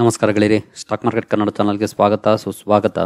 ನಮಸ್ಕಾರ ಗೆಳೆಯರಿ stock market Kannada ಚಾನಲ್ಗೆ ಸ್ವಾಗತ ಸುಸ್ವಾಗತ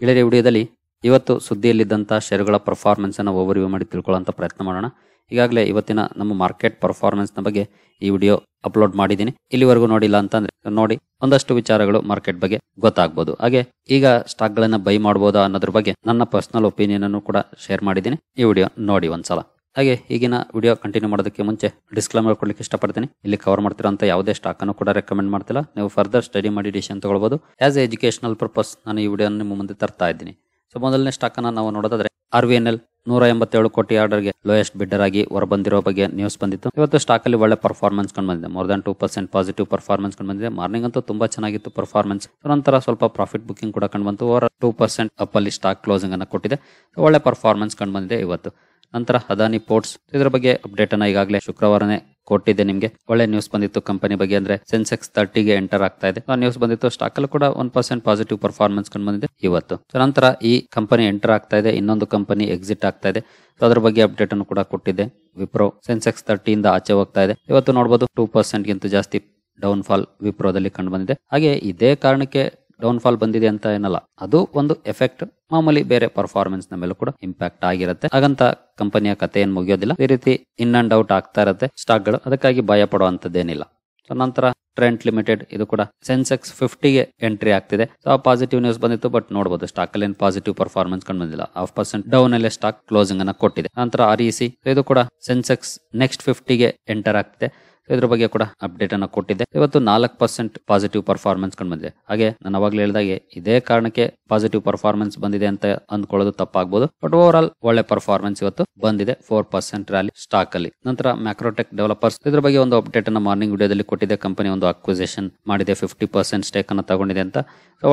ಗೆಳೆಯರಿ ವಿಡಿಯೋದಲ್ಲಿ ಇವತ್ತು ಸುದ್ದಿಯಲ್ಲಿದ್ದಂಥ ಷೇರುಗಳ ಪರ್ಫಾರ್ಮೆನ್ಸನ್ನು ಓವರ್ ವ್ಯೂ ಮಾಡಿ ತಿಳ್ಕೊಳ್ಳೋಂಥ ಪ್ರಯತ್ನ ಮಾಡೋಣ ಈಗಾಗಲೇ ಇವತ್ತಿನ ನಮ್ಮ ಮಾರ್ಕೆಟ್ ಪರ್ಫಾರ್ಮೆನ್ಸ್ನ ಬಗ್ಗೆ ಈ ವಿಡಿಯೋ ಅಪ್ಲೋಡ್ ಮಾಡಿದ್ದೀನಿ ಇಲ್ಲಿವರೆಗೂ ನೋಡಿಲ್ಲ ಅಂತಂದ್ರೆ ನೋಡಿ ಒಂದಷ್ಟು ವಿಚಾರಗಳು ಮಾರ್ಕೆಟ್ ಬಗ್ಗೆ ಗೊತ್ತಾಗ್ಬೋದು ಹಾಗೆ ಈಗ ಸ್ಟಾಕ್ಗಳನ್ನು ಬೈ ಮಾಡ್ಬೋದಾ ಅನ್ನೋದ್ರ ಬಗ್ಗೆ ನನ್ನ ಪರ್ಸ್ನಲ್ ಒಪಿನಿಯನ್ ಅನ್ನು ಕೂಡ ಶೇರ್ ಮಾಡಿದ್ದೀನಿ ಈ ವಿಡಿಯೋ ನೋಡಿ ಒಂದ್ಸಲ ಹಾಗೆ ಈಗಿನ ವಿಡಿಯೋ ಕಂಟಿನ್ಯೂ ಮಾಡೋದಕ್ಕೆ ಮುಂಚೆ ಡಿಸ್ಕ್ಲೈಮರ್ ಕೊಡ್ಲಿಕ್ಕೆ ಇಷ್ಟಪಡ್ತೀನಿ ಇಲ್ಲಿ ಕವರ್ ಮಾಡ್ತಿರೋ ಯಾವುದೇ ಸ್ಟಾಕ್ ಅನ್ನು ಕೂಡ ರೆಕಮೆಂಡ್ ಮಾಡ್ತಿಲ್ಲ ನೀವು ಫರ್ದರ್ ಸ್ಟಡಿ ಮಾಡಿ ಡಿಸಿಷನ್ ತಗೊಳ್ಬಹುದು ಆಸ್ ಎ ಎಜುಕೇಶನಲ್ ಪರ್ಪಸ್ ನಾನು ಈ ವಿಡಿಯೋ ನಿಮ್ಮ ಮುಂದೆ ತರ್ತಾ ಇದ್ದೀನಿ ಸೊ ಮೊದಲನೇ ಸ್ಟಾಕ್ ನಾವು ನೋಡೋದಾದ್ರೆ ಆರ್ ವಿ ಎನ್ ಎಲ್ ನೂರ ಎಂಬತ್ತೇಳು ಕೋಟಿ ಆರ್ಡರ್ಗೆ ಲೋಯೆಸ್ಟ್ ಬಿಡ್ಡರ್ ಆಗಿ ಹೊರಬಂದಿರೋ ಬಗ್ಗೆ ನ್ಯೂಸ್ ಬಂದಿತ್ತು ಇವತ್ತು ಸ್ಟಾಕ್ ಅಲ್ಲಿ ಒಳ್ಳೆ ಪರ್ಫಾರ್ಮೆನ್ಸ್ ಕಂಡು ಬಂದಿದೆ more than two percent positive performance ಕಂಡು ಬಂದಿದೆ ಮಾರ್ನಿಂಗ್ ಅಂತೂ ತುಂಬಾ ಚೆನ್ನಾಗಿತ್ತು ಪರ್ಫಾರ್ಮೆನ್ಸ್ ನಂತರ ಸ್ವಲ್ಪ ಪ್ರಾಫಿಟ್ ಬುಕಿಂಗ್ ಕೂಡ ಕಂಡು ಬಂತು ಓವರ್ ಟೂ ಪರ್ಸೆಂಟ್ ಅಪ್ ಅಲ್ಲಿ ಸ್ಟಾಕ್ ಕ್ಲೋಸಿಂಗ್ ಅನ್ನು ಕೊಟ್ಟಿದೆ ಒಳ್ಳೆ ಪರ್ಫಾರ್ಮೆನ್ಸ್ ಕಂಡು ಬಂದಿದೆ ಇವತ್ತು ನಂತರ ಅದಾನಿ ಪೋರ್ಟ್ಸ್ ಇದರ ಬಗ್ಗೆ ಅಪ್ಡೇಟ್ ಅನ್ನ ಈಗಾಗಲೇ ಶುಕ್ರವಾರನೇ ಕೊಟ್ಟಿದೆ ನಿಮಗೆ ಒಳ್ಳೆ ನ್ಯೂಸ್ ಬಂದಿತ್ತು ಕಂಪನಿ ಬಗ್ಗೆ ಅಂದ್ರೆ ಸೆನ್ಸೆಕ್ಸ್ ತರ್ಟಿಗೆ ಎಂಟರ್ ಆಗ್ತಾ ಇದೆ ಆ ನ್ಯೂಸ್ ಬಂದಿತ್ತು ಸ್ಟಾಕ್ ಅಲ್ಲಿ ಕೂಡ ಒನ್ ಪರ್ಸೆಂಟ್ ಪಾಸಿಟಿವ್ ಪರ್ಫಾರ್ಮೆನ್ಸ್ ಕಂಡು ಬಂದಿದೆ ಇವತ್ತು ನಂತರ ಈ ಕಂಪನಿ ಎಂಟರ್ ಆಗ್ತಾ ಇದೆ ಇನ್ನೊಂದು ಕಂಪನಿ ಎಕ್ಸಿಟ್ ಆಗ್ತಾ ಇದೆ ಅದರ ಬಗ್ಗೆ ಅಪ್ಡೇಟ್ ಅನ್ನು ಕೂಡ ಕೊಟ್ಟಿದೆ ವಿಪ್ರೋ ಸೆನ್ಸೆಕ್ಸ್ ಇಂದ ಆಚೆ ಹೋಗ್ತಾ ಇದೆ ಇವತ್ತು ನೋಡಬಹುದು ಟೂ ಪರ್ಸೆಂಟ್ ಗಿಂತ ಜಾಸ್ತಿ ಡೌನ್ ಫಾಲ್ ವಿಪ್ರೋದಲ್ಲಿ ಕಂಡು ಬಂದಿದೆ ಹಾಗೆ ಇದೇ ಕಾರಣಕ್ಕೆ ಡೌನ್ ಫಾಲ್ ಬಂದಿದೆ ಅಂತ ಏನಲ್ಲ ಅದು ಒಂದು ಎಫೆಕ್ಟ್ ಮಾಮೂಲಿ ಬೇರೆ ಪರ್ಫಾರ್ಮೆನ್ಸ್ ನ ಕೂಡ ಇಂಪ್ಯಾಕ್ಟ್ ಆಗಿರುತ್ತೆ ಹಾಗಂತ ಕಂಪನಿಯ ಕತೆ ಏನ್ ಮುಗಿಯೋದಿಲ್ಲ ಈ ರೀತಿ ಇನ್ ಅಂಡ್ ಔಟ್ ಆಗ್ತಾ ಇರುತ್ತೆ ಸ್ಟಾಕ್ ಗಳು ಅದಕ್ಕಾಗಿ ಭಯ ಪಡುವಂತದ್ದೇನಿಲ್ಲ ಸೊ ನಂತರ ಟ್ರೆಂಟ್ ಲಿಮಿಟೆಡ್ ಇದು ಕೂಡ ಸೆನ್ಸೆಕ್ಸ್ ಫಿಫ್ಟಿಗೆ ಎಂಟ್ರಿ ಆಗ್ತಿದೆ ಸೊ ಆ ಪಾಸಿಟಿವ್ ನ್ಯೂಸ್ ಬಂದಿತ್ತು ಬಟ್ ನೋಡಬಹುದು ಸ್ಟಾಕ್ ಅಲ್ಲಿ ಪಾಸಿಟಿವ್ ಪರ್ಫಾರ್ಮೆನ್ಸ್ ಕಂಡು ಬಂದಿಲ್ಲ ಹಾಫ್ ಪರ್ಸೆಂಟ್ ಡೌನ್ ಅಲ್ಲಿ ಸ್ಟಾಕ್ ಕ್ಲೋಸಿಂಗ್ ಅನ್ನ ಕೊಟ್ಟಿದೆ ನಂತರ ಆರ್ e ಇದು ಕೂಡ ಸೆನ್ಸೆಕ್ಸ್ ನೆಕ್ಸ್ಟ್ ಫಿಫ್ಟಿಗೆ ಎಂಟರ್ ಆಗ್ತಿದೆ ಇದ್ರ ಬಗ್ಗೆ ಕೂಡ ಅಪ್ಡೇಟ್ ಅನ್ನ ಕೊಟ್ಟಿದ್ದೆ ಇವತ್ತು ನಾಲ್ಕು ಪರ್ಸೆಂಟ್ ಪಾಸಿಟಿವ್ ಪರ್ಫಾರ್ಮೆನ್ಸ್ ಕಂಡು ಬಂದಿದೆ ಹಾಗೆ ನಾನು ಅವಾಗಲೇ ಹೇಳಿದಾಗೆ ಇದೇ ಕಾರಣಕ್ಕೆ ಪಾಸಿಟಿವ್ ಪರ್ಫಾರ್ಮೆನ್ಸ್ ಬಂದಿದೆ ಅಂತ ಅಂದ್ಕೊಳ್ಳೋದು ತಪ್ಪಾಗಬಹುದು ಬಟ್ ಓವರ್ ಆಲ್ ಒಳ್ಳೆ ಪರ್ಫಾರ್ಮೆನ್ಸ್ ಇವತ್ತು ಬಂದಿದೆ ಫೋರ್ ಪರ್ಸೆಂಟ್ ರ್ಯಾಲಿ ಸ್ಟಾಕ್ ಅಲ್ಲಿ ನಂತರ ಮ್ಯಾಕ್ರೋಟೆಕ್ ಡೆವಲಪರ್ಸ್ ಇದ್ರ ಬಗ್ಗೆ ಒಂದು ಅಪ್ಡೇಟ್ ಅನ್ನ ಮಾರ್ನಿಂಗ್ ವಿಡಿಯೋದಲ್ಲಿ ಕೊಟ್ಟಿದೆ ಕಂಪನಿ ಒಂದು ಅಕ್ವಿಸೇಷನ್ ಮಾಡಿದೆ ಫಿಫ್ಟಿ ಪರ್ಸೆಂಟ್ ಸ್ಟೇಕ್ ಅನ್ನು ತಗೊಂಡಿದೆ ಅಂತ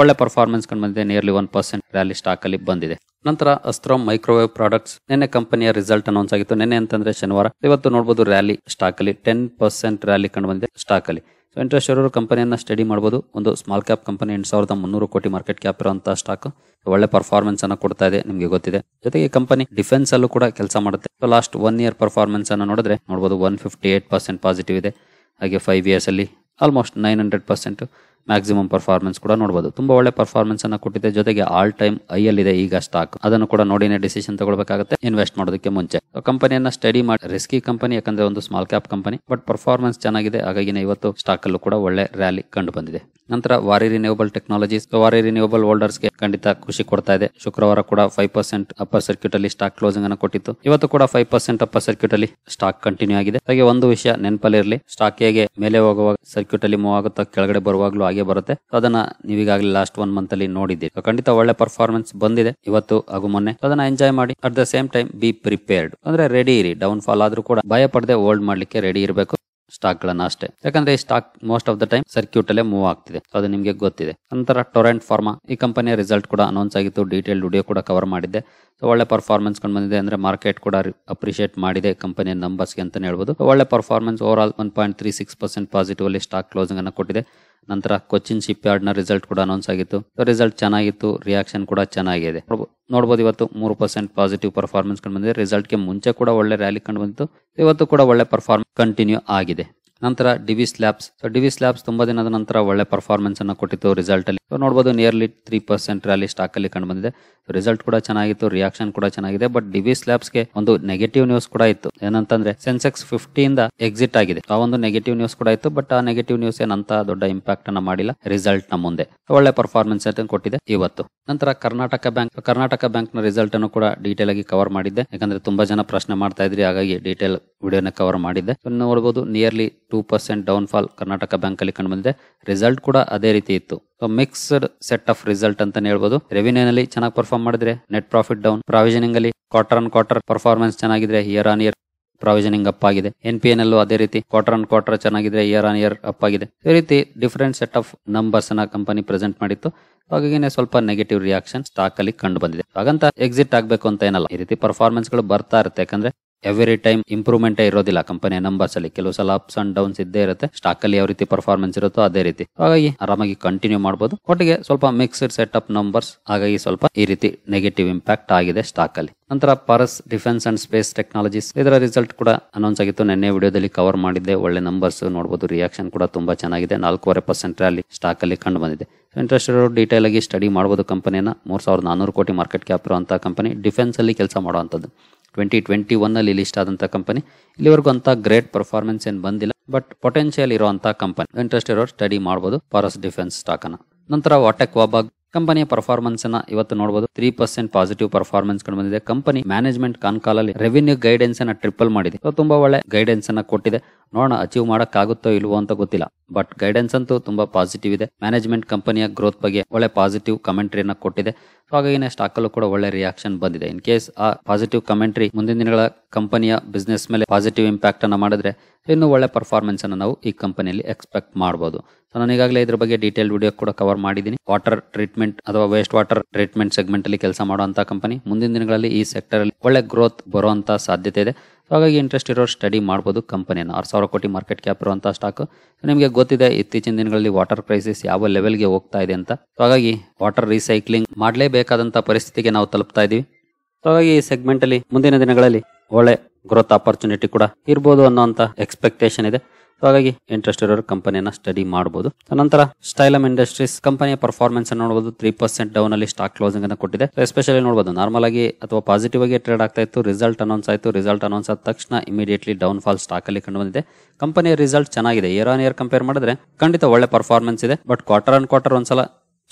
ಒಳ್ಳೆ ಪರ್ಫಾರ್ಮೆನ್ಸ್ ಕಂಡು ಬಂದಿದೆ nearly one percent rally stock ಅಲ್ಲಿ ಬಂದಿದೆ ನಂತರ ಅಸ್ತ್ರೋಮ್ ಮೈಕ್ರೋವೇವ್ ಪ್ರಾಡಕ್ಟ್ಸ್ ನಿನ್ನೆ ಕಂಪನಿಯ ರಿಸಲ್ಟ್ ಅನೌನ್ಸ್ ಆಗಿತ್ತು ನಿನ್ನೆ ಅಂತಂದ್ರೆ ಶನಿವಾರ ಇವತ್ತು ನೋಡಬಹುದು ರ್ಯಾಲಿ ಸ್ಟಾಕ್ ಅಲ್ಲಿ ಟೆನ್ ಪರ್ಸೆಂಟ್ ರ್ಯಾಲಿ ಕಂಡು ಬಂದಿದೆ ಸ್ಟಾಕ್ ಅಲ್ಲಿ ಸೊ ಇಂಟ್ರೆಸ್ಟ್ ಇರೋರು ಕಂಪನಿಯನ್ನ ಸ್ಟಡಿ ಮಾಡಬಹುದು ಒಂದು ಸ್ಮಾಲ್ ಕ್ಯಾಪ್ ಕಂಪನಿ ಎಂಟು ಸಾವಿರದ ಮುನ್ನೂರು ಕೋಟಿ ಮಾರ್ಕೆಟ್ ಕ್ಯಾಪ್ ಇರುವಂತಹ ಸ್ಟಾಕ್ ಒಳ್ಳೆ ಪರ್ಫಾರ್ಮೆನ್ಸ್ ಅನ್ನು ಕೊಡ್ತಾ ಇದೆ ನಿಮಗೆ ಗೊತ್ತಿದೆ ಜೊತೆಗೆ ಕಂಪನಿ ಡಿಫೆನ್ಸ್ ಅಲ್ಲೂ ಕೂಡ ಕೆಲಸ ಮಾಡುತ್ತೆ ಲಾಸ್ಟ್ ಒನ್ ಇಯರ್ ಪರ್ಫಾರ್ಮೆನ್ಸ್ ಅನ್ನು ನೋಡಿದ್ರೆ ನೋಡಬಹುದು one fifty eight percent positive ಇದೆ ಹಾಗೆ ಫೈವ್ ಇಯರ್ಸ್ ಅಲ್ಲಿ almost nine hundred percent maximum performance ಕೂಡ ನೋಡಬಹುದು ತುಂಬಾ ಒಳ್ಳೆ ಪರ್ಫಾರ್ಮೆನ್ಸ್ ಅನ್ನು ಕೊಟ್ಟಿದೆ ಜೊತೆಗೆ ಆಲ್ ಟೈಮ್ ಐ ಇದೆ ಈಗ ಸ್ಟಾಕ್ ಅದನ್ನು ಕೂಡ ನೋಡಿನೇ ಡಿಸಿಷನ್ ತಗೊಳ್ಬೇಕಾಗುತ್ತೆ ಇನ್ವೆಸ್ಟ್ ಮಾಡೋದಕ್ಕೆ ಮುಂಚೆ ಕಂಪನಿಯನ್ನ ಸ್ಟಡಿ ಮಾಡಿ ರಿಸ್ಕಿ ಕಂಪನಿ ಯಾಕಂದ್ರೆ ಒಂದು small cap company but performance ಚೆನ್ನಾಗಿದೆ ಹಾಗಾಗಿ ಇವತ್ತು ಸ್ಟಾಕ್ ಅಲ್ಲೂ ಕೂಡ ಒಳ್ಳೆ ರ್ಯಾಲಿ ಕಂಡು ಬಂದಿದೆ ನಂತರ Waaree renewable technologies Waaree renewable holders ಗೆ ಖಂಡಿತ ಖುಷಿ ಕೊಡ್ತಾ ಇದೆ ಶುಕ್ರವಾರ ಕೂಡ ಫೈವ್ ಪರ್ಸೆಂಟ್ ಅಪ್ಪರ್ ಸರ್ಕ್ಯೂಟ್ ಅಲ್ಲಿ ಸ್ಟಾಕ್ ಕ್ಲೋಸಿಂಗ್ ಅನ್ನು ಕೊಟ್ಟಿತ್ತು ಇವತ್ತು ಕೂಡ ಫೈವ್ ಪರ್ಸೆಂಟ್ ಅಪ್ಪರ್ ಸರ್ಕ್ಯೂಟ್ ಅಲ್ಲಿ ಸ್ಟಾಕ್ ಕಂಟಿನ್ಯೂ ಆಗಿದೆ ಹಾಗೆ ಒಂದು ವಿಷಯ ನೆನಪಲ್ಲಿರಲಿ ಸ್ಟಾಕ್ ಹೇಗೆ ಮೇಲೆ ಹೋಗುವಾಗ ಸರ್ಕ್ಯೂಟ್ ಅಲ್ಲಿ ಮೂವ್ ಆಗುತ್ತಾ ಕೆಳಗಡೆ ಬರುವಾಗಲೂ ಹಾಗೆ ಬರುತ್ತೆ ಅದನ್ನ ನೀವೀಗಾಗಲೇ ಲಾಸ್ಟ್ ಒನ್ ಮಂತ್ ಅಲ್ಲಿ ನೋಡಿದ್ದೀರಿ ಖಂಡಿತ ಒಳ್ಳೆ ಪರ್ಫಾರ್ಮೆನ್ಸ್ ಬಂದಿದೆ ಇವತ್ತು ಹಾಗೂ ಮೊನ್ನೆ ಅದನ್ನ ಎಂಜಾಯ್ ಮಾಡಿ at the same time be prepared ಅಂದ್ರೆ ರೆಡಿ ಇರಿ ಡೌನ್ ಫಾಲ್ ಆದ್ರೂ ಕೂಡ ಭಯ ಪಡದೆ ಹೋಲ್ಡ್ ಮಾಡ್ಲಿಕ್ಕೆ ರೆಡಿ ಇರಬೇಕು ಸ್ಟಾಕ್ ಗಳನ್ನ ಅಷ್ಟೇ ಯಾಕಂದ್ರೆ ಈ stock most of the time circuit ಅಲ್ಲೇ ಮೂವ್ ಆಗ್ತಿದೆ ಅದು ನಿಮಗೆ ಗೊತ್ತಿದೆ ನಂತರ ಟೊರೆಂಟ್ ಫಾರ್ಮಾ ಈ ಕಂಪನಿಯ ರಿಸಲ್ಟ್ ಕೂಡ ಅನೌನ್ಸ್ ಆಗಿತ್ತು ಡೀಟೇಲ್ ವಿಡಿಯೋ ಕೂಡ ಕವರ್ ಮಾಡಿದ್ದೆ ಸೊ ಒಳ್ಳೆ ಪರ್ಫಾರ್ಮೆನ್ಸ್ ಕಂಡು ಬಂದಿದೆ ಅಂದ್ರೆ ಮಾರ್ಕೆಟ್ ಕೂಡ ಅಪ್ರಿಷಿಯೇಟ್ ಮಾಡಿದೆ ಕಂಪನಿಯ ನಂಬರ್ಸ್ಗೆ ಅಂತ ಹೇಳ್ಬೋದು ಒಳ್ಳೆ performance over all one point three six percent positive ಅಲ್ಲಿ ಸ್ಟಾಕ್ ಕ್ಲೋಸಿಂಗ್ ಅನ್ನು ಕೊಟ್ಟಿದೆ ನಂತರ ಕೊಚ್ಚಿನ್ ಶಿಪ್ ಯಾರ್ಡ್ ನ ರಿಸಲ್ಟ್ ಕೂಡ ಅನೌನ್ಸ್ ಆಗಿತ್ತು ರಿಸಲ್ಟ್ ಚೆನ್ನಾಗಿತ್ತು ರಿಯಾಕ್ಷನ್ ಕೂಡ ಚೆನ್ನಾಗಿದೆ ನೋಡಬಹುದು ಇವತ್ತು ಮೂರು ಪರ್ಸೆಂಟ್ ಪಾಸಿಟಿವ್ ಪರ್ಫಾರ್ಮೆನ್ಸ್ ಕಂಡು ಬಂದಿದೆ ರಿಸಲ್ಟ್ ಗೆ ಮುಂಚೆ ಕೂಡ ಒಳ್ಳೆ ರ್ಯಾಲಿ ಕಂಡು ಬಂತು ಇವತ್ತು ಕೂಡ ಒಳ್ಳೆ ಪರ್ಫಾರ್ಮೆನ್ಸ್ ಕಂಟಿನ್ಯೂ ಆಗಿದೆ ನಂತರ DV slabs so DV slabs ತುಂಬಾ ದಿನದ ನಂತರ ಒಳ್ಳೆ ಪರ್ಫಾರ್ಮೆನ್ಸ್ ಅನ್ನು ಕೊಟ್ಟಿತ್ತು ರಿಸಲ್ಟ್ ಅಲ್ಲಿ ನೋಡಬಹುದು nearly three percent rally stock ಅಲ್ಲಿ ಕಂಡು ಬಂದಿದೆ ರಿಸಲ್ಟ್ ಕೂಡ ಚೆನ್ನಾಗಿತ್ತು ರಿಯಾಕ್ಷನ್ ಕೂಡ ಚೆನ್ನಾಗಿದೆ ಬಟ್ ಡಿವಿಸ್ ಗೆ ಒಂದು ನೆಗೆಟಿವ್ ನ್ಯೂಸ್ ಕೂಡ ಇತ್ತು ಏನಂತಂದ್ರೆ ಸೆನ್ಸೆಕ್ಸ್ ಫಿಫ್ಟಿಯಿಂದ ಎಕ್ಸಿಟ್ ಆಗಿದೆ ಆ ಒಂದು ನೆಗೆಟಿವ್ ನ್ಯೂಸ್ ಕೂಡ ಇತ್ತು ಬಟ್ ಆ ನೆಗೆಟಿವ್ ನ್ಯೂಸ್ ಏನಂತ ದೊಡ್ಡ ಇಂಪ್ಯಾಕ್ಟ್ ಅನ್ನ ಮಾಡಿಲ್ಲ ರಿಸಲ್ಟ್ ನ ಮುಂದೆ ಒಳ್ಳೆ ಪರ್ಫಾರ್ಮೆನ್ಸ್ ಅಂತ ಕೊಟ್ಟಿದೆ ಇವತ್ತು ನಂತರ ಕರ್ನಾಟಕ ಬ್ಯಾಂಕ್ ಕರ್ನಾಟಕ ಬ್ಯಾಂಕ್ ನ ರಿಸಲ್ಟ್ ಅನ್ನು ಕೂಡ ಡೀಟೇಲ್ ಆಗಿ ಕವರ್ ಮಾಡಿದ್ದೆ ಯಾಕಂದ್ರೆ ತುಂಬಾ ಜನ ಪ್ರಶ್ನೆ ಮಾಡ್ತಾ ಇದ್ರಿ ಹಾಗಾಗಿ ಡೀಟೇಲ್ ವಿಡಿಯೋನ ಕವರ್ ಮಾಡಿದ್ದೆ ನೋಡಬಹುದು nearly two percent down fall Karnataka bank ಅಲ್ಲಿ ಕಂಡು ಬಂದಿದೆ ರಿಸಲ್ಟ್ ಕೂಡ ಅದೇ ರೀತಿ ಇತ್ತು ಮಿಕ್ಸ್ಡ್ ಸೆಟ್ ಆಫ್ ರಿಸಲ್ಟ್ ಅಂತ ಹೇಳ್ಬೋದು ರೆವಿನ್ಯೂ ನಲ್ಲಿ ಚೆನ್ನಾಗಿ ಪರ್ಫಾರ್ಮ್ ಮಾಡಿದ್ರೆ ನೆಟ್ ಪ್ರಾಫಿಟ್ ಡೌನ್ ಪ್ರಾವಿಷನಿಂಗ್ ಅಲ್ಲಿ ಕ್ವಾರ್ಟರ್ ಆನ್ ಕ್ವಾರ್ಟರ್ ಪರ್ಫಾರ್ಮೆನ್ಸ್ ಚೆನ್ನಾಗಿದ್ರೆ year on year provisioning up ಆಗಿದೆ ಎನ್ ಪಿ ಎನ್ ಅಲ್ಲೂ ಅದೇ ರೀತಿ ಕ್ವಾರ್ಟರ್ ಆನ್ ಕ್ವಾರ್ಟರ್ ಚೆನ್ನಾಗಿದ್ರೆ ಇಯರ್ ಆನ್ ಇಯರ್ ಅಪ್ ಆಗಿದೆ ಈ ರೀತಿ ಡಿಫರೆಂಟ್ ಸೆಟ್ ಆಫ್ ನಂಬರ್ಸ್ ಅನ್ನ ಕಂಪನಿ ಪ್ರೆಸೆಂಟ್ ಮಾಡಿತ್ತು ಹಾಗಾಗಿ ಸ್ವಲ್ಪ ನೆಗೆಟಿವ್ ರಿಯಾಕ್ಷನ್ ಸ್ಟಾಕ್ ಅಲ್ಲಿ ಕಂಡು ಬಂದಿದೆ ಹಾಗಂತ ಎಕ್ಸಿಟ್ ಆಗಬೇಕು ಅಂತ ಏನಲ್ಲ ಈ ರೀತಿ ಪರ್ಫಾರ್ಮೆನ್ಸ್ ಗಳು ಬರ್ತಾ ಇರುತ್ತೆ ಯಾಕಂದ್ರೆ ಎವ್ರಿ ಟೈಮ್ ಇಂಪ್ರೂವ್ಮೆಂಟ್ ಇರೋದಿಲ್ಲ ಕಂಪನಿಯ ನಂಬರ್ಸ್ ಅಲ್ಲಿ ಕೆಲವು ಸಲ ಅಪ್ಸ್ ಅಂಡ್ ಡೌನ್ಸ್ ಇದ್ದೇ ಇರುತ್ತೆ ಸ್ಟಾಕ್ ಅಲ್ಲಿ ಯಾವ ರೀತಿ ಪರ್ಫಾರ್ಮೆನ್ಸ್ ಇರುತ್ತೋ ಅದೇ ರೀತಿ ಹಾಗಾಗಿ ಆರಾಮಾಗಿ ಕಂಟಿನ್ಯೂ ಮಾಡಬಹುದು ಒಟ್ಟಿಗೆ ಸ್ವಲ್ಪ ಮಿಕ್ಸ್ಡ್ ಸೆಟ್ ಅಪ್ ನಂಬರ್ಸ್ ಹಾಗಾಗಿ ಸ್ವಲ್ಪ ಈ ರೀತಿ ನೆಗೆಟಿವ್ ಇಂಪ್ಯಾಕ್ಟ್ ಆಗಿದೆ ಸ್ಟಾಕ್ ಅಲ್ಲಿ ನಂತರ Paras defence and space technologies ಇದರ ರಿಸಲ್ಟ್ ಕೂಡ ಅನೌನ್ಸ್ ಆಗಿತ್ತು ನಿನ್ನೆ ವಿಡಿಯೋದಲ್ಲಿ ಕವರ್ ಮಾಡಿದ್ದೆ ಒಳ್ಳೆ ನಂಬರ್ಸ್ ನೋಡಬಹುದು ರಿಯಾಕ್ಷನ್ ಕೂಡ ತುಂಬಾ ಚೆನ್ನಾಗಿದೆ ನಾಲ್ಕೂವರೆ ಪರ್ಸೆಂಟ್ ಅಲ್ಲಿ ಸ್ಟಾಕ್ ಅಲ್ಲಿ ಕಂಡು ಬಂದಿದೆ ಇಂಟ್ರೆಸ್ಟ್ ಇರೋ ಡೀಟೇಲ್ ಆಗಿ ಸ್ಟಡಿ ಮಾಡಬಹುದು ಕಂಪನಿಯನ್ನ ಮೂರ್ ಸಾವಿರದ ನಾನೂರು ಕೋಟಿ ಮಾರ್ಕೆಟ್ ಕ್ಯಾಪ್ ಇರುವಂತಹ ಕಂಪನಿ ಡಿಫೆನ್ಸ್ ಅಲ್ಲಿ ಕೆಲಸ ಮಾಡುವಂತದ್ದು ಟ್ವೆಂಟಿ ಟ್ವೆಂಟಿ ಒನ್ನಲ್ಲಿ ಲಿಸ್ಟ್ ಆದಂಥ ಕಂಪನಿ ಇಲ್ಲಿವರೆಗೂ ಅಂತ ಗ್ರೇಟ್ ಪರ್ಫಾರ್ಮೆನ್ಸ್ ಏನು ಬಂದಿಲ್ಲ ಬಟ್ ಪೊಟೆನ್ಷಿಯಲ್ ಇರುವಂತಹ ಕಂಪನಿ ಇಂಟ್ರೆಸ್ಟ್ ಇರೋರು ಸ್ಟಡಿ ಮಾಡ್ಬೋದು ಪಾರಸ್ ಡಿಫೆನ್ಸ್ ಸ್ಟಾಕ್ ಅನ್ನ ನಂತರ ವಾಟೆಕ್ ವಾಬಾಗ್ ಕಂಪನಿಯ ಪರ್ಫಾರ್ಮೆನ್ಸ್ ಅನ್ನ ಇವತ್ತು ನೋಡಬಹುದು ತ್ರೀ ಪರ್ಸೆಂಟ್ ಪಾಸಿಟಿವ್ ಪರ್ಫಾರ್ಮೆನ್ಸ್ ಕಂಡು ಬಂದಿದೆ ಕಂಪನಿ ಮ್ಯಾನೇಜ್ಮೆಂಟ್ ಕಾನ್ಕಾಲಲ್ಲಿ ರೆವಿನ್ಯೂ ಗೈಡೆನ್ಸ್ ಅನ್ನ ಟ್ರಿಪಲ್ ಮಾಡಿದೆ ತುಂಬಾ ಒಳ್ಳೆ ಗೈಡೆನ್ಸ್ ಅನ್ನ ಕೊಟ್ಟಿದೆ ನೋಡೋಣ ಅಚೀವ್ ಆಗುತ್ತೋ ಇಲ್ವೋ ಅಂತ ಗೊತ್ತಿಲ್ಲ ಬಟ್ ಗೈಡೆನ್ಸ್ ಅಂತೂ ತುಂಬಾ ಪಾಸಿಟಿವ್ ಇದೆ ಮ್ಯಾನೇಜ್ಮೆಂಟ್ ಕಂಪನಿಯ ಗ್ರೋತ್ ಬಗ್ಗೆ ಒಳ್ಳೆ ಪಾಸಿಟಿವ್ ಕಮೆಂಟ್ರಿ ಅನ್ನ ಕೊಟ್ಟಿದೆ ಸೊ ಹಾಗಾಗಿ ಸ್ಟಾಕ್ ಅಲ್ಲೂ ಕೂಡ ಒಳ್ಳೆ ರಿಯಾಕ್ಷನ್ ಬಂದಿದೆ ಇನ್ ಕೇಸ್ ಆ ಪಾಸಿಟಿವ್ ಕಮೆಂಟ್ರಿ ಮುಂದಿನ ದಿನಗಳ ಕಂಪನಿಯ ಬಿಸ್ನೆಸ್ ಮೇಲೆ ಪಾಸಿಟಿವ್ ಇಂಪ್ಯಾಕ್ಟ್ ಅನ್ನ ಮಾಡಿದ್ರೆ ಇನ್ನೂ ಒಳ್ಳೆ ಪರ್ಫಾರ್ಮೆನ್ಸ್ ಅನ್ನು ನಾವು ಈ ಕಂಪನಿಯಲ್ಲಿ ಎಕ್ಸ್ಪೆಕ್ಟ್ ಮಾಡಬಹುದು ಸೊ ನಾನು ಈಗಾಗಲೇ ಇದ್ರ ಬಗ್ಗೆ ಡೀಟೇಲ್ ವಿಡಿಯೋ ಕೂಡ ಕವರ್ ಮಾಡಿದ್ದೀನಿ ವಾಟರ್ ಟ್ರೀಟ್ಮೆಂಟ್ ಅಥವಾ ವೇಸ್ಟ್ ವಾಟರ್ ಟ್ರೀಟ್ಮೆಂಟ್ ಸೆಗ್ಮೆಂಟ್ ಅಲ್ಲಿ ಕೆಲಸ ಮಾಡುವಂತಹ ಕಂಪನಿ ಮುಂದಿನ ದಿನಗಳಲ್ಲಿ ಈ ಸೆಕ್ಟರ್ ಅಲ್ಲಿ ಒಳ್ಳೆ ಗ್ರೋತ್ ಬರುವಂತ ಸಾಧ್ಯತೆ ಇದೆ ಹಾಗಾಗಿ ಇಂಟ್ರೆಸ್ಟ್ ಇರೋರು ಸ್ಟಡಿ ಮಾಡಬಹುದು ಕಂಪನಿಯನ್ನು ಆರು ಸಾವಿರ ಕೋಟಿ ಮಾರ್ಕೆಟ್ ಕ್ಯಾಪ್ ಇರುವಂತಹ ಸ್ಟಾಕ್ ನಿಮಗೆ ಗೊತ್ತಿದೆ ಇತ್ತೀಚಿನ ದಿನಗಳಲ್ಲಿ ವಾಟರ್ ಕ್ರೈಸಿಸ್ ಯಾವ ಲೆವೆಲ್ಗೆ ಹೋಗ್ತಾ ಇದೆ ಅಂತ ಹಾಗಾಗಿ ವಾಟರ್ ರೀಸೈಕ್ಲಿಂಗ್ ಮಾಡಲೇಬೇಕಾದಂಥ ಪರಿಸ್ಥಿತಿಗೆ ನಾವು ತಲುಪ್ತಾ ಇದ್ದೀವಿ ಹಾಗಾಗಿ ಈ ಸೆಗ್ಮೆಂಟ್ ಅಲ್ಲಿ ಮುಂದಿನ ದಿನಗಳಲ್ಲಿ ಒಳ್ಳೆ ಗ್ರೋತ್ ಆಪರ್ಚುನಿಟಿ ಕೂಡ ಇರಬಹುದು ಅನ್ನೋಂಥ ಎಕ್ಸ್ಪೆಕ್ಟೇಷನ್ ಇದೆ ಸೊ ಹಾಗಾಗಿ ಇಂಟ್ರೆಸ್ಟ್ ಇರೋರು ಕಂಪನಿಯನ್ನ ಸ್ಟಡಿ ಮಾಡಬಹುದು ನಂತರ ಸ್ಟೈಲಮ್ ಇಂಡಸ್ಟ್ರೀಸ್ ಕಂಪನಿಯ ಪರ್ಫಾರ್ಮೆನ್ಸ್ ನೋಡಬಹುದು ತ್ರೀ ಪರ್ಸೆಂಟ್ ಡೌನ್ ಅಲ್ಲಿ ಸ್ಟಾಕ್ ಕ್ಲೋಸಿಂಗ್ ಅನ್ನು ಕೊಟ್ಟಿದೆ ಎಸ್ಪೆಷಲಿ ನೋಡಬಹುದು ನಾರ್ಮಲ್ ಆಗಿ ಅಥವಾ ಪಾಸಿಟಿವ್ ಆಗಿ ಟ್ರೇಡ್ ಆಗ್ತಾ ಇತ್ತು ರಿಸಲ್ಟ್ ಅನೌನ್ಸ್ ಆಯಿತು ರಿಸಲ್ಟ್ ಅನೌನ್ಸ್ ಆದ ತಕ್ಷಣ ಇಮಿಡಿಯೇಟ್ಲಿ ಡೌನ್ ಫಾಲ್ ಸ್ಟಾಕ್ ಅಲ್ಲಿ ಕಂಡು ಬಂದಿದೆ ಕಂಪನಿಯ ರಿಸಲ್ಟ್ ಚೆನ್ನಾಗಿದೆ ಇಯರ್ ಆನ್ ಇಯರ್ ಕಂಪೇರ್ ಮಾಡಿದ್ರೆ ಖಂಡಿತ ಒಳ್ಳೆ ಪರ್ಫಾರ್ಮೆನ್ಸ್ ಇದೆ ಬಟ್ ಕ್ವಾರ್ಟರ್ ಆನ್ ಕ್ವಾರ್ಟರ್ ಒಂದ್ಸಲ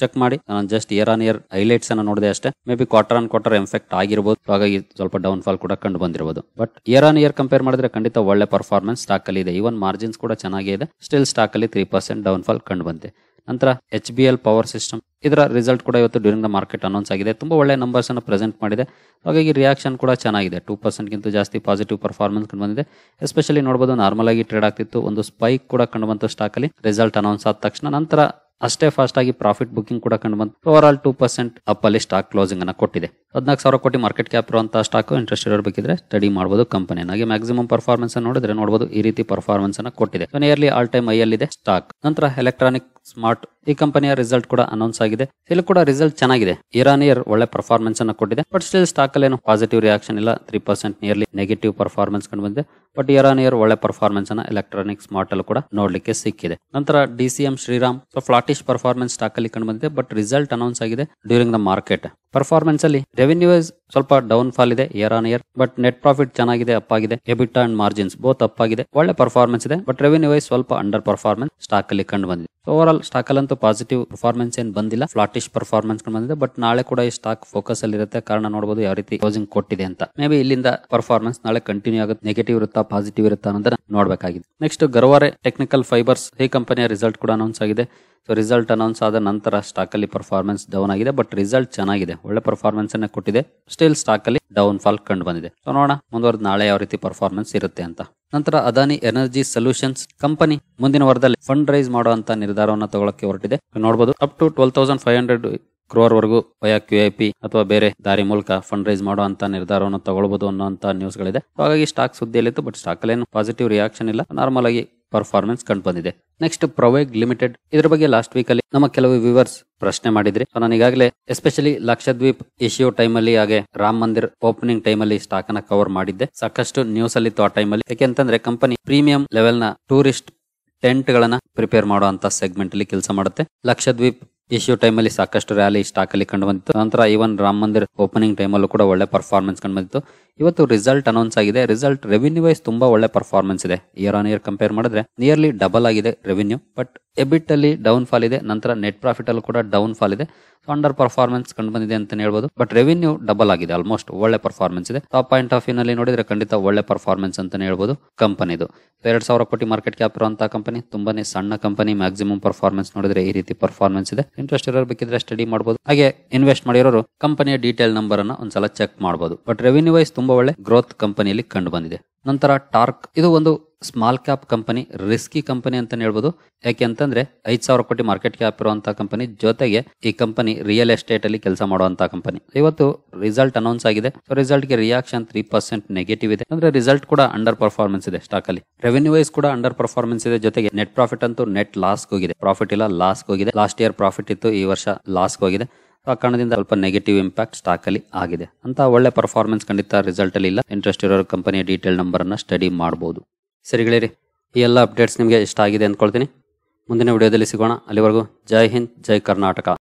ಚೆಕ್ ಮಾಡಿ ನಾನು just year on year highlights ಅನ್ನ ನೋಡಿದೆ ಅಷ್ಟೇ may be quarter on quarter effect ಆಗಿರ್ಬೋದು ಹಾಗಾಗಿ ಸ್ವಲ್ಪ ಡೌನ್ ಫಾಲ್ ಕೂಡ ಕಂಡು ಬಂದಿರಬಹುದು but year on year compare ಮಾಡಿದ್ರೆ ಖಂಡಿತ ಒಳ್ಳೆ ಪರ್ಫಾರ್ಮೆನ್ಸ್ ಸ್ಟಾಕ್ ಅಲ್ಲಿ ಇದೆ ಈವನ್ ಮಾರ್ಜಿನ್ಸ್ ಕೂಡ ಚೆನ್ನಾಗಿದೆ ಸ್ಟಿಲ್ ಸ್ಟಾಕ್ ಅಲ್ಲಿ ತ್ರೀ ಪರ್ಸೆಂಟ್ ಡೌನ್ ಫಾಲ್ ಕಂಡು ಬಂದಿದೆ ನಂತರ H B L power system ಇದರ ರಿಸಲ್ಟ್ ಕೂಡ ಇವತ್ತು ಡ್ಯೂರಿಂಗ್ ದ ಮಾರ್ಕೆಟ್ ಅನೌನ್ಸ್ ಆಗಿದೆ ತುಂಬಾ ಒಳ್ಳೆ ನಂಬರ್ಸ್ ಅನ್ನು ಪ್ರೆಸೆಂಟ್ ಮಾಡಿದೆ ಹಾಗಾಗಿ ರಿಯಾಕ್ಷನ್ ಕೂಡ ಚೆನ್ನಾಗಿದೆ ಟೂ ಪರ್ಸೆಂಟ್ಗಿಂತ ಜಾಸ್ತಿ ಪಾಸಿಟಿವ್ ಪರ್ಫಾರ್ಮೆನ್ಸ್ ಕಂಡು ಬಂದಿದೆ ಎಸ್ಪೆಷಲಿ ನೋಡಬಹುದು ನಾರ್ಮಲ್ ಆಗಿ ಟ್ರೇಡ್ ಆಗ್ತಿತ್ತು ಒಂದು ಸ್ಪೈಕ್ ಕೂಡ ಕಂಡು ಬಂತು ಸ್ಟಾಕ್ ಅಲ್ಲಿ ರಿಸಲ್ಟ್ ಅನೌನ್ಸ್ ಆದ ತಕ್ಷಣ ನಂತರ ಅಷ್ಟೇ ಫಾಸ್ಟ್ ಆಗಿ ಪ್ರಾಫಿಟ್ ಬುಕಿಂಗ್ ಕೂಡ ಕಂಡು ಬಂತು over all two percent up ಅಲ್ಲಿ ಸ್ಟಾಕ್ ಕ್ಲೋಸಿಂಗ್ ಅನ್ನ ಕೊಟ್ಟಿದೆ ಹದಿನಾಲ್ಕು ಸಾವಿರ ಕೋಟಿ ಮಾರ್ಕೆಟ್ ಕ್ಯಾಪ್ ಇರುವಂತಹ ಸ್ಟಾಕ್ ಇಂಟ್ರೆಸ್ಟ್ ಇರೋ ಬೇಕಿದ್ರೆ ಸ್ಟಡಿ ಮಾಡಬಹುದು ಕಂಪನಿ ಹಾಗೆ ಮ್ಯಾಕ್ಸಿಮಮ್ ಪರ್ಫಾರ್ಮೆನ್ಸ್ ನೋಡಿದ್ರೆ ನೋಡಬಹುದು ಈ ರೀತಿ ಪರ್ಫಾರ್ಮೆನ್ಸ್ ಅನ್ನ ಕೊಟ್ಟಿದೆ ನಿಯರ್ಲಿ ಆಲ್ ಟೈಮ್ ಐ ಅಲ್ಲಿದೆ ಸ್ಟಾಕ್ ನಂತರ ಎಲೆಕ್ಟ್ರಾನಿಕ್ ಸ್ಮಾರ್ಟ್ ಈ ಕಂಪನಿಯ ರಿಸಲ್ಟ್ ಕೂಡ ಅನೌನ್ಸ್ ಆಗಿದೆ ಇಲ್ಲಿ ಕೂಡ ರಿಸಲ್ಟ್ ಚೆನ್ನಾಗಿದೆ ಇಯರ್ ಒಳ್ಳೆ ಪರ್ಫಾರ್ಮೆನ್ಸ್ ಅನ್ನು ಕೊಟ್ಟಿದೆ ಬಟ್ ಸ್ಟಿಲ್ ಸ್ಟಾಕ್ ಅಲ್ಲಿ ಏನು ಪಾಸಿಟಿವ್ ರಿಯಾಕ್ಷನ್ ಇಲ್ಲ three percent nearly negative performance ಕಂಡು ಬಂದಿದೆ ಬಟ್ ಇಯರ್ ಒಳ್ಳೆ ಪರ್ಫಾರ್ಮೆನ್ಸ್ ಅನ್ನ ಎಲೆಕ್ಟ್ರಾನಿಕ್ಸ್ ಮಾರ್ಟ್ ಕೂಡ ನೋಡ್ಲಿಕ್ಕೆ ಸಿಕ್ಕಿದೆ ನಂತರ D C M Shriram so flattish performance stock ಅಲ್ಲಿ ಕಂಡು ಬಂದಿದೆ ಬಟ್ ರಿಸಲ್ಟ್ ಅನೌನ್ಸ್ ಆಗಿದೆ ಡ್ಯೂರಿಂಗ್ ದ ಮಾರ್ಕೆಟ್ ಪರ್ಫಾರ್ಮೆನ್ಸ್ ಅಲ್ಲಿ ರೆವೆನ್ಯೂ ಸ್ವಲ್ಪ ಡೌನ್ ಫಾಲ್ ಇದೆ year on year but net profit ಚೆನ್ನಾಗಿದೆ ಅಪ್ ಆಗಿದೆ EBIT and margins both up ಆಗಿದೆ ಒಳ್ಳೆ ಪರ್ಫಾರ್ಮೆನ್ಸ್ ಇದೆ ಬಟ್ ರೆವೆನ್ಯೂ ವೈಸ್ ಸ್ವಲ್ಪ ಅಂಡರ್ ಪರ್ಫಾರ್ಮೆನ್ಸ್ ಸ್ಟಾಕ್ ಅಲ್ಲಿ ಕಂಡು ಬಂದಿದೆ ಓವರ್ ಆಲ್ ಸ್ಟಾಕ್ ಅಲ್ಲಿ ಅಂತೂ ಪಾಸಿಟಿವ್ ಪರ್ಫಾರ್ಮೆನ್ಸ್ ಏನ್ ಬಂದಿಲ್ಲ ಫ್ಲಾಟಿಶ್ ಪರ್ಫಾರ್ಮೆನ್ಸ್ ಬಂದಿದೆ ಬಟ್ ನಾಳೆ ಕೂಡ ಈ ಸ್ಟಾಕ್ ಫೋಕಸ್ ಅಲ್ಲಿ ಇರುತ್ತೆ ಕಾರಣ ನೋಡಬಹುದು ಯಾವ ರೀತಿ ಕ್ಲೋಸಿಂಗ್ ಕೊಟ್ಟಿದೆ ಅಂತ ಮೇ ಬಿ ಇಲ್ಲಿಂದ ಪರ್ಫಾರ್ಮೆನ್ಸ್ ನಾಳೆ ಕಂಟಿನ್ಯೂ ಆಗುತ್ತೆ ನೆಗೆಟಿವ್ ಇರುತ್ತಾ ಪಾಸಿಟಿವ್ ಇರುತ್ತಾ ಅನ್ನೋದನ್ನ ನೋಡಬೇಕಾಗಿದೆ ನೆಕ್ಸ್ಟ್ ಗರ್ವಾರೆ ಟೆಕ್ನಿಕಲ್ ಫೈಬರ್ಸ್ ಈ ಕಂಪನಿಯ ರಿಸಲ್ಟ್ ಕೂಡ ಅನೌನ್ಸ್ ಆಗಿದೆ ಸೊ ರಿಸಲ್ಟ್ ಅನೌನ್ಸ್ ಆದ ನಂತರ ಸ್ಟಾಕ್ ಅಲ್ಲಿ ಪರ್ಫಾರ್ಮೆನ್ಸ್ ಡೌನ್ ಆಗಿದೆ ಬಟ್ ರಿಸಲ್ಟ್ ಚೆನ್ನಾಗಿದೆ ಒಳ್ಳೆ ಪರ್ಫಾರ್ಮೆನ್ಸ್ ಅನ್ನ ಕೊಟ್ಟಿದೆ ಸ್ಟಿಲ್ ಅಲ್ಲಿ ಡೌನ್ ಫಾಲ್ ಕಂಡು ಬಂದಿದೆ ಸೊ ನೋಡೋಣ ಮುಂದುವರೆದ ನಾಳೆ ಯಾವ ರೀತಿ ಪರ್ಫಾರ್ಮೆನ್ಸ್ ಇರುತ್ತೆ ಅಂತ ನಂತರ ಅದಾನಿ ಎನರ್ಜಿ ಸೊಲ್ಯೂಷನ್ಸ್ ಕಂಪನಿ ಮುಂದಿನ ವಾರದಲ್ಲಿ ಫಂಡ್ ರೈಸ್ ಮಾಡುವಂತ ನಿರ್ಧಾರವನ್ನು ತಗೊಳಕ್ಕೆ ಹೊರಟಿದೆ ನೋಡಬಹುದು up to twelve thousand five hundred crore ವರೆಗೂ ವಯಾ ಕ್ಯೂ ಐ ಪಿ ಅಥವಾ ಬೇರೆ ದಾರಿ ಮೂಲಕ ಫಂಡ್ ರೈಸ್ ಮಾಡುವಂತ ನಿರ್ಧಾರವನ್ನು ತಗೊಳ್ಬಹುದು ಅನ್ನುವಂತ ನ್ಯೂಸ್ ಗಳಿದೆ ಹಾಗಾಗಿ ಸ್ಟಾಕ್ ಸುದ್ದಿಯಲ್ಲಿತ್ತು ಬಟ್ ಸ್ಟಾಕ್ ಅಲ್ಲಿ ಏನು ಪಾಸಿಟಿವ್ ರಿಯಾಕ್ಷನ್ ಇಲ್ಲ ನಾರ್ಮಲ್ ಆಗಿ ಪರ್ಫಾರ್ಮೆನ್ಸ್ ಕಂಡು ಬಂದಿದೆ ನೆಕ್ಸ್ಟ್ ಪ್ರೊವೈಗ್ ಲಿಮಿಟೆಡ್ ಇದ್ರ ಬಗ್ಗೆ ಲಾಸ್ಟ್ ವೀಕ್ ಅಲ್ಲಿ ನಮ್ಮ ಕೆಲವು ವ್ಯೂವರ್ಸ್ ಪ್ರಶ್ನೆ ಮಾಡಿದ್ರಿ ನಾನು ಈಗಾಗಲೇ ಎಸ್ಪೆಷಲಿ ಲಕ್ಷದ್ವೀಪ್ ಏಷಿಯೋ ಟೈಮ್ ಅಲ್ಲಿ ಹಾಗೆ ರಾಮ್ ಮಂದಿರ್ ಓಪನಿಂಗ್ ಟೈಮ್ ಅಲ್ಲಿ ಸ್ಟಾಕ್ ಅನ್ನ ಕವರ್ ಮಾಡಿದ್ದೆ ಸಾಕಷ್ಟು ನ್ಯೂಸ್ ಅಲ್ಲಿ ಆ ಟೈಮ್ ಅಲ್ಲಿ ಯಾಕೆಂತಂದ್ರೆ ಕಂಪನಿ ಪ್ರೀಮಿಯಂ ಲೆವೆಲ್ ನ ಟೂರಿಸ್ಟ್ ಟೆಂಟ್ ಗಳನ್ನ ಪ್ರಿಪೇರ್ ಮಾಡುವಂತ ಸೆಗ್ಮೆಂಟ್ ಅಲ್ಲಿ ಕೆಲಸ ಮಾಡುತ್ತೆ ಲಕ್ಷದ್ವೀಪ್ ಇಶ್ಯೂ ಟೈಮ್ ಅಲ್ಲಿ ಸಾಕಷ್ಟು ರ್ಯಾಲಿ ಸ್ಟಾಕ್ ಅಲ್ಲಿ ಕಂಡು ಬಂದಿತ್ತು ನಂತರ even Ram Mandir opening time ಅಲ್ಲೂ ಕೂಡ ಒಳ್ಳೆ ಪರ್ಫಾರ್ಮೆನ್ಸ್ ಕಂಡು ಬಂದಿತ್ತು ಇವತ್ತು ರಿಸಲ್ಟ್ ಅನೌನ್ಸ್ ಆಗಿದೆ ರಿಸಲ್ಟ್ ರೆವಿನ್ಯೂ ವೈಸ್ ತುಂಬಾ ಒಳ್ಳೆ ಪರ್ಫಾರ್ಮೆನ್ಸ್ ಇದೆ ಇಯರ್ ಆನ್ ಇಯರ್ ಕಂಪೇರ್ ಮಾಡಿದ್ರೆ ನಿಯರ್ಲಿ ಡಬಲ್ ಆಗಿದೆ ರೆವಿನ್ಯೂ ಬಟ್ ಎಬಿಟ್ ಅಲ್ಲಿ ಡೌನ್ ಫಾಲ್ ಇದೆ ನಂತರ ನೆಟ್ ಪ್ರಾಫಿಟ್ ಅಲ್ಲಿ ಕೂಡ ಡೌನ್ ಫಾಲ್ ಇದೆ ಅಂಡರ್ ಪರ್ಫಾರ್ಮೆನ್ಸ್ ಕಂಡು ಬಂದಿದೆ ಅಂತ ಹೇಳ್ಬೋದು ಬಟ್ ರೆವಿನ್ಯೂ ಡಬಲ್ ಆಗಿದೆ ಆಲ್ಮೋಸ್ಟ್ ಒಳ್ಳೆ ಪರ್ಫಾರ್ಮೆನ್ಸ್ ಇದೆ ಟಾಪ್ ಪಾಯಿಂಟ್ ಆಫ್ ವ್ಯೂನಲ್ಲಿ ನೋಡಿದ್ರೆ ಖಂಡಿತ ಒಳ್ಳೆ ಪರ್ಫಾರ್ಮೆನ್ಸ್ ಅಂತ ಹೇಳ್ಬೋದು ಇದು ಎರಡ್ ಸಾವಿರ ಕೋಟಿ ಮಾರ್ಕೆಟ್ ಕ್ಯಾಪ್ ಇರುವಂತಹ ಕಂಪನಿ ತುಂಬಾನೇ ಸಣ್ಣ ಕಂಪನಿ ಮ್ಯಾಕ್ಸಿಮಮ್ ಪರ್ಫಾರ್ಮೆನ್ಸ್ ನೋಡಿದ್ರೆ ಈ ರೀತಿ ಪರ್ಫಾರ್ಮೆನ್ಸ್ ಇದೆ ಇಂಟ್ರೆಸ್ಟ್ ಇರೋರು ಬೇಕಿದ್ರೆ ಸ್ಟಡಿ ಮಾಡಬಹುದು ಹಾಗೆ ಇನ್ವೆಸ್ಟ್ ಮಾಡಿರೋರು ಕಂಪನಿಯ ಡೀಟೇಲ್ ನಂಬರ್ ಅನ್ನ ಒಂದ್ಸಲ ಚೆಕ್ ಮಾಡಬಹುದು ಬಟ್ ರೆವಿನ್ಯೂ ವೈಸ್ ತುಂಬಾ ಒಳ್ಳೆ ಗ್ರೋತ್ ಕಂಪನಿಯಲ್ಲಿ ಕಂಡು ಬಂದಿದೆ ನಂತರ ಟಾರ್ಕ್ ಇದು ಒಂದು small cap company risky company ಅಂತ ಹೇಳ್ಬೋದು ಯಾಕೆ ಅಂತಂದ್ರೆ ಐದ್ ಸಾವಿರ ಕೋಟಿ ಮಾರ್ಕೆಟ್ ಕ್ಯಾಪ್ ಇರುವಂತಹ ಕಂಪನಿ ಜೊತೆಗೆ ಈ ಕಂಪನಿ ರಿಯಲ್ ಎಸ್ಟೇಟ್ ಅಲ್ಲಿ ಕೆಲಸ ಮಾಡುವಂತಹ ಕಂಪನಿ ಇವತ್ತು ರಿಸಲ್ಟ್ ಅನೌನ್ಸ್ ಆಗಿದೆ ರಿಸಲ್ಟ್ ಗೆ ರಿಯಾಕ್ಷನ್ ತ್ರೀ ಪರ್ಸೆಂಟ್ ನೆಗೆಟಿವ್ ಇದೆ ಅಂದ್ರೆ ರಿಸಲ್ಟ್ ಕೂಡ ಅಂಡರ್ ಪರ್ಫಾರ್ಮೆನ್ಸ್ ಇದೆ ಸ್ಟಾಕ್ ಅಲ್ಲಿ ರೆವೆನ್ಯೂ ವೈಸ್ ಕೂಡ ಅಂಡರ್ ಪರ್ಫಾರ್ಮೆನ್ಸ್ ಇದೆ ಜೊತೆಗೆ ನೆಟ್ ಪ್ರಾಫಿಟ್ ಅಂತೂ ನೆಟ್ ಲಾಸ್ ಹೋಗಿದೆ ಪ್ರಾಫಿಟ್ ಇಲ್ಲ ಲಾಸ್ ಹೋಗಿದೆ ಲಾಸ್ಟ್ ಇಯರ್ ಪ್ರಾಫಿಟ್ ಇತ್ತು ಈ ವರ್ಷ ಲಾಸ್ ಹೋಗಿದೆ ಆ ಕಾರಣದಿಂದ ಸ್ವಲ್ಪ ನೆಗೆಟಿವ್ ಇಂಪ್ಯಾಕ್ಟ್ ಸ್ಟಾಕ್ ಅಲ್ಲಿ ಆಗಿದೆ ಅಂತ ಒಳ್ಳೆ ಪರ್ಫಾರ್ಮೆನ್ಸ್ ಖಂಡಿತ ರಿಸಲ್ಟ್ ಅಲ್ಲಿ ಇಲ್ಲ ಇಂಟ್ರೆಸ್ಟ್ ಇರೋ ಕಂಪನಿಯ ಡೀಟೇಲ್ ನಂಬರ್ ಅನ್ನ ಸ್ಟಡಿ ಮಾಡಬಹುದು ಸರಿಗಳಿರಿ ಈ ಎಲ್ಲ ಅಪ್ಡೇಟ್ಸ್ ನಿಮಗೆ ಇಷ್ಟ ಆಗಿದೆ ಅಂದ್ಕೊಳ್ತೀನಿ ಮುಂದಿನ ವಿಡಿಯೋದಲ್ಲಿ ಸಿಗೋಣ ಅಲ್ಲಿವರೆಗೂ ಜೈ ಹಿಂದ್ ಜೈ ಕರ್ನಾಟಕ